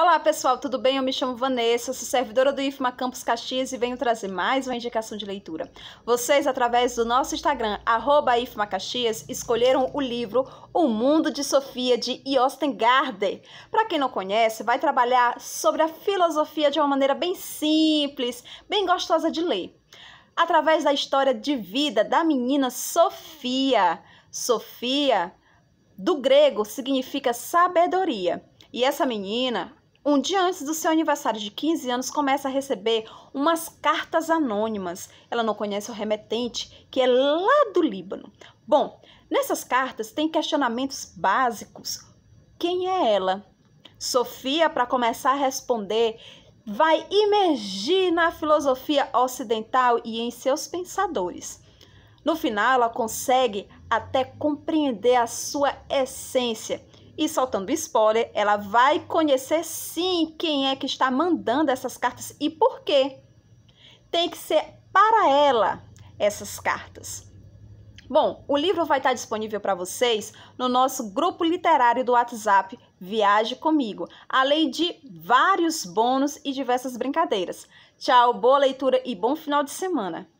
Olá pessoal, tudo bem? Eu me chamo Vanessa, sou servidora do IFMA Campus Caxias e venho trazer mais uma indicação de leitura. Vocês, através do nosso Instagram, arroba IFMA Caxias, escolheram o livro O Mundo de Sofia, de Yosten Garde. Para quem não conhece, vai trabalhar sobre a filosofia de uma maneira bem simples, bem gostosa de ler. Através da história de vida da menina Sofia. Sofia, do grego, significa sabedoria. E essa menina, um dia antes do seu aniversário de 15 anos, começa a receber umas cartas anônimas. Ela não conhece o remetente, que é lá do Líbano. Bom, nessas cartas tem questionamentos básicos. Quem é ela? Sofia, para começar a responder, vai imergir na filosofia ocidental e em seus pensadores. No final, ela consegue até compreender a sua essência e soltando spoiler, ela vai conhecer sim quem é que está mandando essas cartas e por quê. Tem que ser para ela essas cartas. Bom, o livro vai estar disponível para vocês no nosso grupo literário do WhatsApp Viaje Comigo, além de vários bônus e diversas brincadeiras. Tchau, boa leitura e bom final de semana!